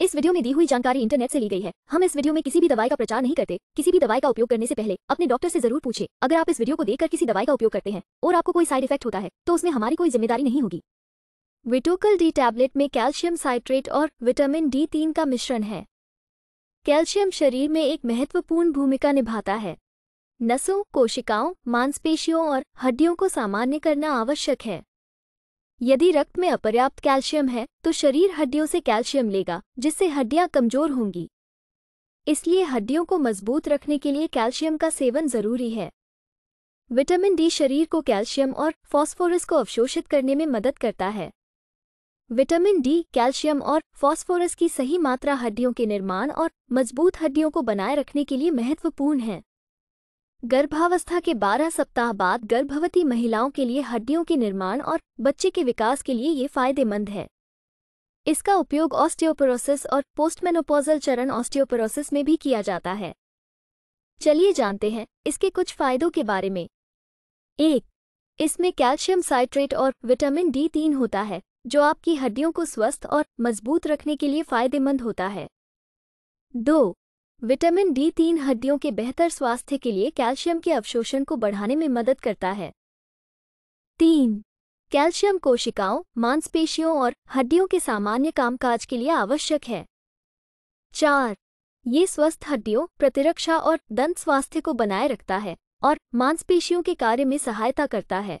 इस वीडियो में दी हुई जानकारी इंटरनेट से ली गई है हम इस वीडियो में किसी भी दवाई का प्रचार नहीं करते किसी भी दवाई का उपयोग करने से पहले अपने डॉक्टर से जरूर पूछे अगर आप इस वीडियो को देखकर किसी दवाई का उपयोग करते हैं और आपको कोई साइड इफेक्ट होता है तो उसमें हमारी कोई जिम्मेदारी नहीं होगी विटोकल डी टैबलेट में कैल्शियम साइट्रेट और विटामिन डी तीन का मिश्रण है कैल्शियम शरीर में एक महत्वपूर्ण भूमिका निभाता है नसों कोशिकाओं मांसपेशियों और हड्डियों को सामान्य करना आवश्यक है यदि रक्त में अपर्याप्त कैल्शियम है तो शरीर हड्डियों से कैल्शियम लेगा जिससे हड्डियां कमजोर होंगी इसलिए हड्डियों को मजबूत रखने के लिए कैल्शियम का सेवन जरूरी है विटामिन डी शरीर को कैल्शियम और फॉस्फोरस को अवशोषित करने में मदद करता है विटामिन डी कैल्शियम और फॉस्फोरस की सही मात्रा हड्डियों के निर्माण और मजबूत हड्डियों को बनाए रखने के लिए महत्वपूर्ण है गर्भावस्था के 12 सप्ताह बाद गर्भवती महिलाओं के लिए हड्डियों के निर्माण और बच्चे के विकास के लिए ये फायदेमंद है इसका उपयोग ऑस्टियोपोरोसिस और पोस्टमेनोपोजल चरण ऑस्टियोपोरोसिस में भी किया जाता है चलिए जानते हैं इसके कुछ फायदों के बारे में एक इसमें कैल्शियम साइट्रेट और विटामिन डी तीन होता है जो आपकी हड्डियों को स्वस्थ और मजबूत रखने के लिए फायदेमंद होता है दो विटामिन डी तीन हड्डियों के बेहतर स्वास्थ्य के लिए कैल्शियम के अवशोषण को बढ़ाने में मदद करता है तीन कैल्शियम कोशिकाओं मांसपेशियों और हड्डियों के सामान्य कामकाज के लिए आवश्यक है चार ये स्वस्थ हड्डियों प्रतिरक्षा और दंत स्वास्थ्य को बनाए रखता है और मांसपेशियों के कार्य में सहायता करता है